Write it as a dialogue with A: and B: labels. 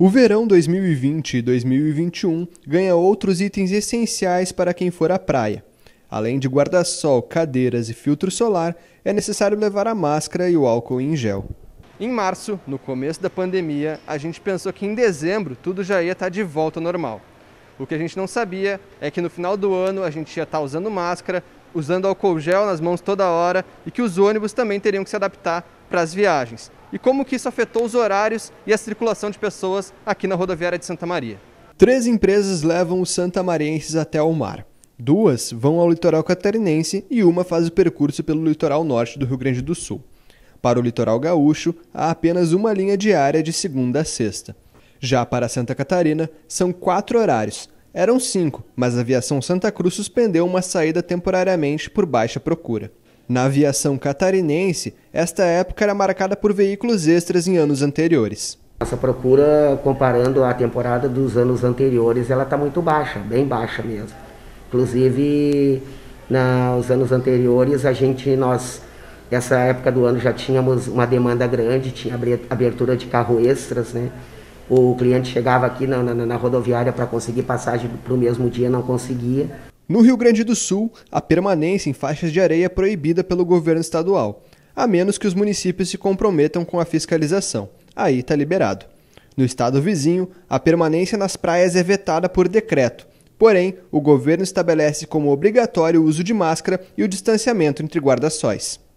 A: O verão 2020 e 2021 ganha outros itens essenciais para quem for à praia. Além de guarda-sol, cadeiras e filtro solar, é necessário levar a máscara e o álcool em gel. Em março, no começo da pandemia, a gente pensou que em dezembro tudo já ia estar tá de volta ao normal. O que a gente não sabia é que no final do ano a gente ia estar tá usando máscara, usando álcool gel nas mãos toda hora e que os ônibus também teriam que se adaptar para as viagens e como que isso afetou os horários e a circulação de pessoas aqui na rodoviária de Santa Maria. Três empresas levam os santamarienses até o mar. Duas vão ao litoral catarinense e uma faz o percurso pelo litoral norte do Rio Grande do Sul. Para o litoral gaúcho, há apenas uma linha diária de segunda a sexta. Já para Santa Catarina, são quatro horários. Eram cinco, mas a aviação Santa Cruz suspendeu uma saída temporariamente por baixa procura. Na aviação catarinense, esta época era marcada por veículos extras em anos anteriores. Nossa
B: procura, comparando a temporada dos anos anteriores, ela está muito baixa, bem baixa mesmo. Inclusive, nos anos anteriores, a gente, nós, essa época do ano já tínhamos uma demanda grande, tinha abertura de carro extras, né? O cliente chegava aqui na, na, na rodoviária para conseguir passagem para o mesmo dia, não
C: conseguia.
A: No Rio Grande do Sul, a permanência em faixas de areia é proibida pelo governo estadual, a menos que os municípios se comprometam com a fiscalização. Aí está liberado. No estado vizinho, a permanência nas praias é vetada por decreto. Porém, o governo estabelece como obrigatório o uso de máscara e o distanciamento entre guarda-sóis.